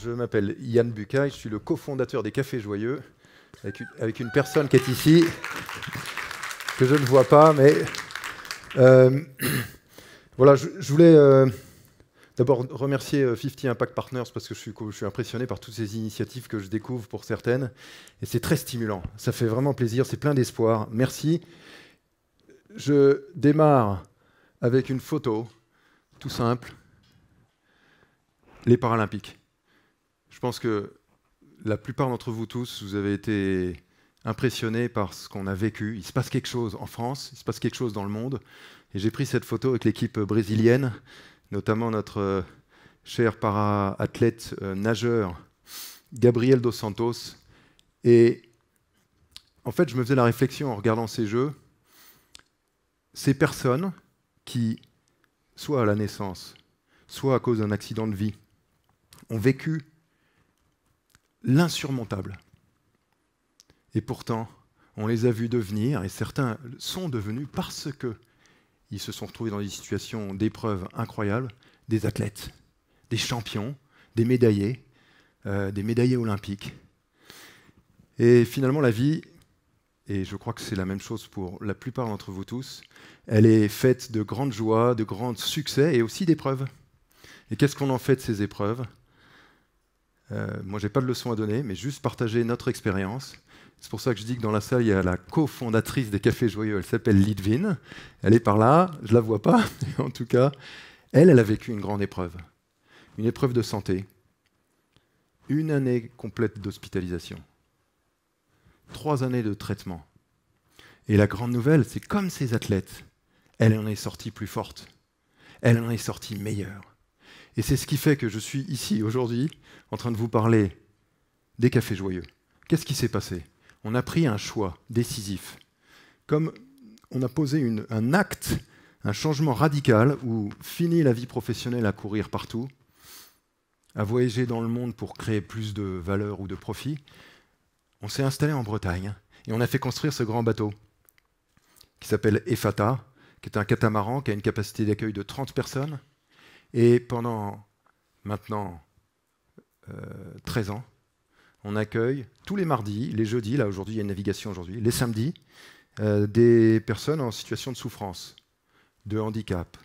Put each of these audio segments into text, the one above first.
je m'appelle Yann Bucaille, je suis le cofondateur des Cafés Joyeux, avec une, personne qui est ici, que je ne vois pas, mais euh, voilà, je, voulais euh, d'abord remercier 50 euh, Impact Partners parce que je suis, je suis, impressionné par toutes ces initiatives que je découvre pour certaines, et c'est très stimulant, ça fait vraiment plaisir, c'est plein d'espoir, merci. Je démarre avec une photo, tout simple, les Paralympiques. Je pense que la plupart d'entre vous tous, vous avez été impressionnés par ce qu'on a vécu. Il se passe quelque chose en France, il se passe quelque chose dans le monde. Et j'ai pris cette photo avec l'équipe brésilienne, notamment notre euh, cher para-athlète euh, nageur Gabriel Dos Santos. Et en fait, je me faisais la réflexion en regardant ces jeux. Ces personnes qui, soit à la naissance, soit à cause d'un accident de vie, ont vécu l'insurmontable. Et pourtant, on les a vus devenir, et certains sont devenus parce que ils se sont retrouvés dans des situations d'épreuves incroyables, des athlètes, des champions, des médaillés, euh, des médaillés olympiques. Et finalement, la vie, et je crois que c'est la même chose pour la plupart d'entre vous tous, elle est faite de grandes joies, de grands succès et aussi d'épreuves. Et qu'est-ce qu'on en fait de ces épreuves euh, moi, je n'ai pas de leçon à donner, mais juste partager notre expérience. C'est pour ça que je dis que dans la salle, il y a la cofondatrice des Cafés Joyeux. Elle s'appelle Lidvin. Elle est par là, je ne la vois pas. en tout cas, elle, elle a vécu une grande épreuve. Une épreuve de santé. Une année complète d'hospitalisation. Trois années de traitement. Et la grande nouvelle, c'est comme ces athlètes, elle en est sortie plus forte. Elle en est sortie meilleure. Et c'est ce qui fait que je suis ici aujourd'hui en train de vous parler des cafés joyeux. Qu'est-ce qui s'est passé On a pris un choix décisif. Comme on a posé un acte, un changement radical où fini la vie professionnelle à courir partout, à voyager dans le monde pour créer plus de valeur ou de profit, on s'est installé en Bretagne et on a fait construire ce grand bateau qui s'appelle EFATA, qui est un catamaran qui a une capacité d'accueil de 30 personnes, et pendant maintenant 13 euh, ans, on accueille tous les mardis, les jeudis, là aujourd'hui il y a une navigation aujourd'hui, les samedis, euh, des personnes en situation de souffrance, de handicap,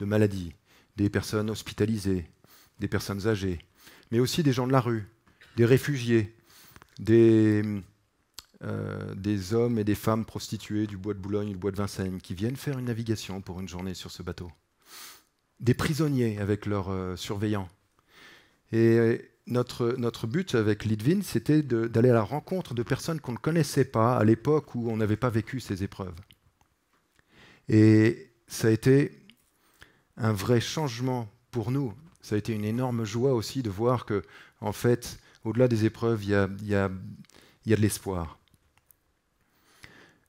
de maladie, des personnes hospitalisées, des personnes âgées, mais aussi des gens de la rue, des réfugiés, des, euh, des hommes et des femmes prostituées du bois de Boulogne, du bois de Vincennes, qui viennent faire une navigation pour une journée sur ce bateau des prisonniers avec leurs euh, surveillants. Et euh, notre, notre but avec Litvin, c'était d'aller à la rencontre de personnes qu'on ne connaissait pas à l'époque où on n'avait pas vécu ces épreuves. Et ça a été un vrai changement pour nous. Ça a été une énorme joie aussi de voir que, en fait, au-delà des épreuves, il y a, y, a, y a de l'espoir.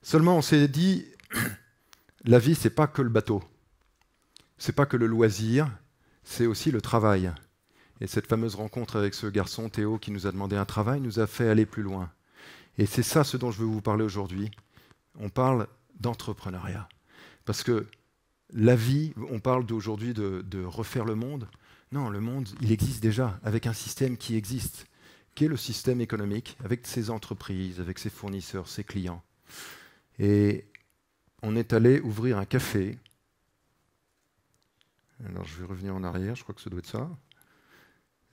Seulement, on s'est dit, la vie, c'est pas que le bateau n'est pas que le loisir, c'est aussi le travail. Et cette fameuse rencontre avec ce garçon, Théo, qui nous a demandé un travail, nous a fait aller plus loin. Et c'est ça ce dont je veux vous parler aujourd'hui. On parle d'entrepreneuriat. Parce que la vie, on parle d'aujourd'hui de, de, refaire le monde. Non, le monde, il existe déjà, avec un système qui existe, qui est le système économique, avec ses entreprises, avec ses fournisseurs, ses clients. Et on est allé ouvrir un café alors je vais revenir en arrière, je crois que ce doit être ça.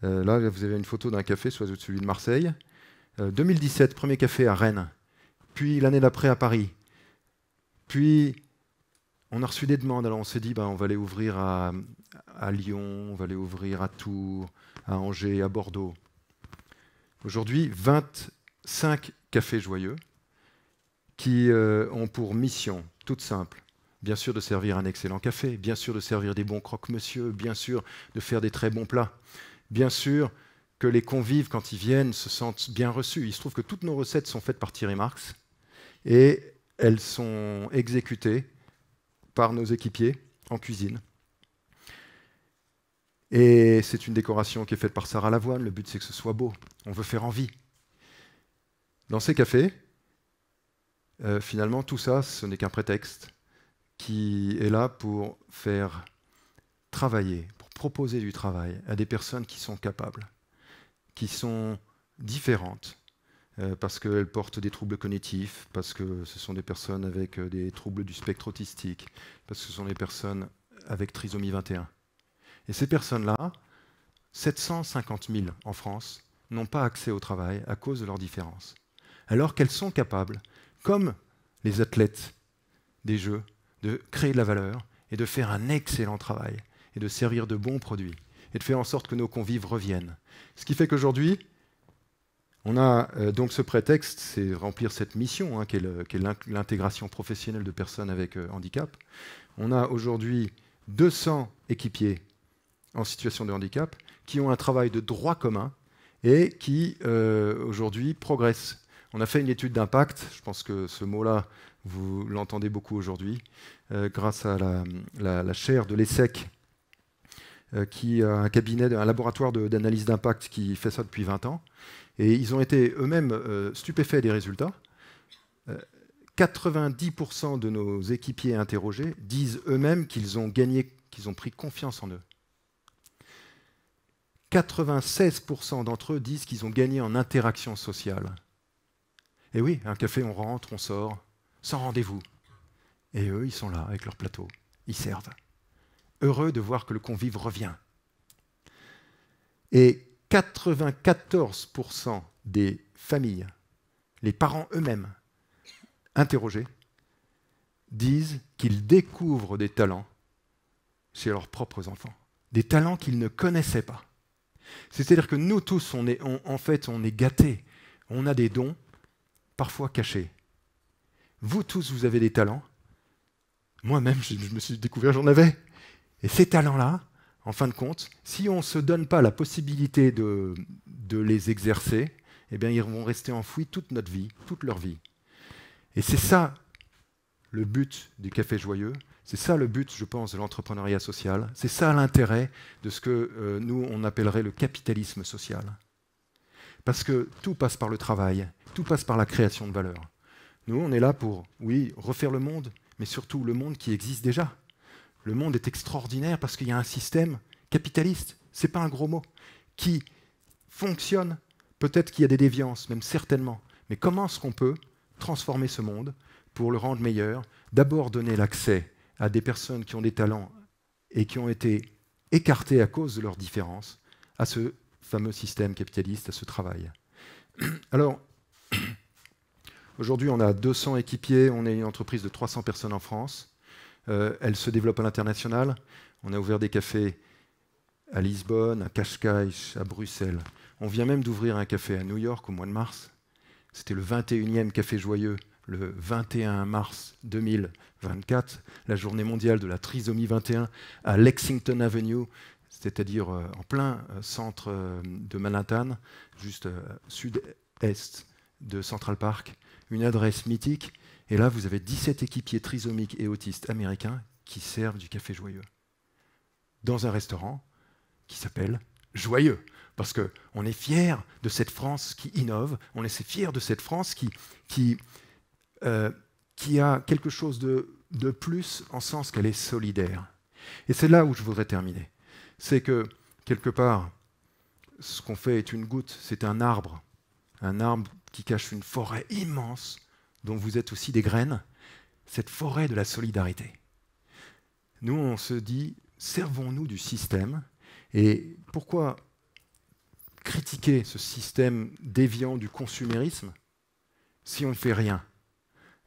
Euh, là, vous avez une photo d'un café, soit celui de Marseille. 2017, euh, premier café à Rennes. Puis l'année d'après à Paris. Puis on a reçu des demandes. Alors on s'est dit, ben, on va aller ouvrir à, Lyon, on va aller ouvrir à Tours, à Angers, à Bordeaux. Aujourd'hui, 25 cafés joyeux qui euh, ont pour mission, toute simple, bien sûr de servir un excellent café, bien sûr de servir des bons croque-monsieur, bien sûr de faire des très bons plats, bien sûr que les convives, quand ils viennent, se sentent bien reçus. Il se trouve que toutes nos recettes sont faites par Thierry Marx et elles sont exécutées par nos équipiers en cuisine. Et c'est une décoration qui est faite par Sarah Lavoine. Le but, c'est que ce soit beau. On veut faire envie. Dans ces cafés, euh, finalement, tout ça, ce n'est qu'un prétexte qui est là pour faire travailler, pour proposer du travail à des personnes qui sont capables, qui sont différentes, euh, parce qu'elles portent des troubles cognitifs, parce que ce sont des personnes avec euh, des troubles du spectre autistique, parce que ce sont des personnes avec trisomie 21. Et ces personnes-là, 750 000 en France, n'ont pas accès au travail à cause de leurs différences. Alors qu'elles sont capables, comme les athlètes des Jeux, de créer de la valeur et de faire un excellent travail et de servir de bons produits et de faire en sorte que nos convives reviennent. Ce qui fait qu'aujourd'hui, on a euh, donc ce prétexte, c'est remplir cette mission, hein, qui est l'intégration professionnelle de personnes avec euh, handicap. On a aujourd'hui 200 équipiers en situation de handicap qui ont un travail de droit commun et qui euh, aujourd'hui progressent. On a fait une étude d'impact, je pense que ce mot-là vous l'entendez beaucoup aujourd'hui, euh, grâce à la, chaire de l'ESSEC, euh, qui a un cabinet, un laboratoire d'analyse d'impact qui fait ça depuis 20 ans. Et ils ont été eux-mêmes euh, stupéfaits des résultats. 90% de nos équipiers interrogés disent eux-mêmes qu'ils ont gagné, qu'ils ont pris confiance en eux. 96% d'entre eux disent qu'ils ont gagné en interaction sociale. Et oui, un café, on rentre, on sort, sans rendez-vous. Et eux, ils sont là avec leur plateau, ils servent. Heureux de voir que le convive revient. Et 94% des familles, les parents eux-mêmes, interrogés, disent qu'ils découvrent des talents chez leurs propres enfants, des talents qu'ils ne connaissaient pas. C'est-à-dire que nous tous, on en fait, on est gâtés. On a des dons, parfois cachés, vous tous, vous avez des talents. Moi-même, je, me suis découvert, j'en avais. Et ces talents-là, en fin de compte, si on ne se donne pas la possibilité de, les exercer, eh bien, ils vont rester enfouis toute notre vie, toute leur vie. Et c'est ça le but du Café Joyeux, c'est ça le but, je pense, de l'entrepreneuriat social, c'est ça l'intérêt de ce que euh, nous, on appellerait le capitalisme social. Parce que tout passe par le travail, tout passe par la création de valeur. Nous, on est là pour, oui, refaire le monde, mais surtout le monde qui existe déjà. Le monde est extraordinaire parce qu'il y a un système capitaliste, c'est pas un gros mot, qui fonctionne. Peut-être qu'il y a des déviances, même certainement, mais comment est-ce qu'on peut transformer ce monde pour le rendre meilleur D'abord donner l'accès à des personnes qui ont des talents et qui ont été écartées à cause de leurs différences à ce fameux système capitaliste, à ce travail. Alors, Aujourd'hui, on a 200 équipiers, on est une entreprise de 300 personnes en France. Euh, elle se développe à l'international. On a ouvert des cafés à Lisbonne, à Cascais, à Bruxelles. On vient même d'ouvrir un café à New York au mois de mars. C'était le 21e Café Joyeux, le 21 mars 2024, la journée mondiale de la trisomie 21 à Lexington Avenue, c'est-à-dire euh, en plein euh, centre de Manhattan, juste sud-est de Central Park, une adresse mythique, et là vous avez 17 équipiers trisomiques et autistes américains qui servent du café joyeux. Dans un restaurant qui s'appelle Joyeux, parce qu'on est fier de cette France qui innove, on est fier de cette France qui, qui, euh, qui a quelque chose de, de plus en sens qu'elle est solidaire. Et c'est là où je voudrais terminer. C'est que, quelque part, ce qu'on fait est une goutte, c'est un arbre un arbre qui cache une forêt immense dont vous êtes aussi des graines, cette forêt de la solidarité. Nous, on se dit, servons-nous du système, et pourquoi critiquer ce système déviant du consumérisme si on ne fait rien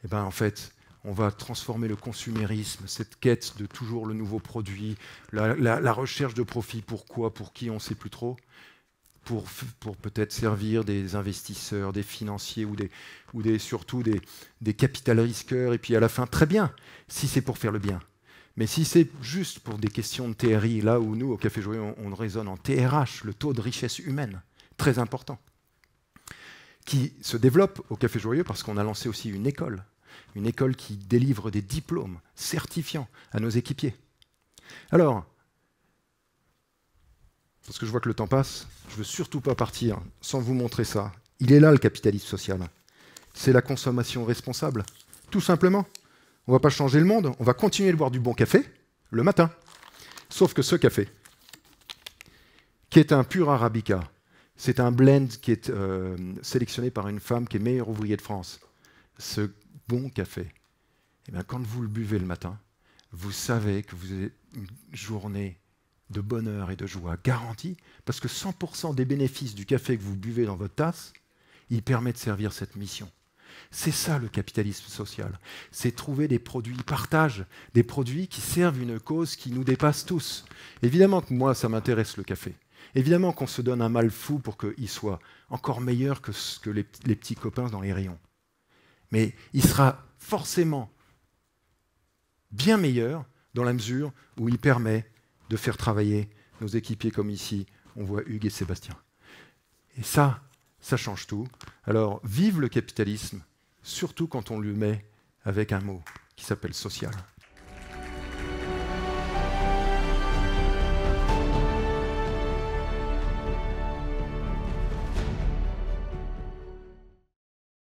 Eh bien, en fait, on va transformer le consumérisme, cette quête de toujours le nouveau produit, la, la recherche de profit, pourquoi, pour qui, on ne sait plus trop pour, peut-être servir des investisseurs, des financiers ou, des, ou des, surtout des, des capital risqueurs. Et puis à la fin, très bien, si c'est pour faire le bien. Mais si c'est juste pour des questions de TRI, là où nous, au Café Joyeux, on, on raisonne en TRH, le taux de richesse humaine, très important, qui se développe au Café Joyeux parce qu'on a lancé aussi une école, une école qui délivre des diplômes certifiants à nos équipiers. Alors, parce que je vois que le temps passe, je veux surtout pas partir sans vous montrer ça. Il est là le capitalisme social. C'est la consommation responsable, tout simplement. On va pas changer le monde, on va continuer de boire du bon café le matin. Sauf que ce café, qui est un pur arabica, c'est un blend qui est euh, sélectionné par une femme qui est meilleure ouvrier de France. Ce bon café, eh bien, quand vous le buvez le matin, vous savez que vous avez une journée de bonheur et de joie garantie, parce que 100% des bénéfices du café que vous buvez dans votre tasse, il permet de servir cette mission. C'est ça le capitalisme social. C'est trouver des produits partage, des produits qui servent une cause qui nous dépasse tous. Évidemment que moi, ça m'intéresse le café. Évidemment qu'on se donne un mal fou pour qu'il soit encore meilleur que, ce que les petits copains dans les rayons. Mais il sera forcément bien meilleur dans la mesure où il permet de faire travailler nos équipiers comme ici, on voit Hugues et Sébastien. Et ça, ça change tout. Alors, vive le capitalisme, surtout quand on le met avec un mot qui s'appelle social.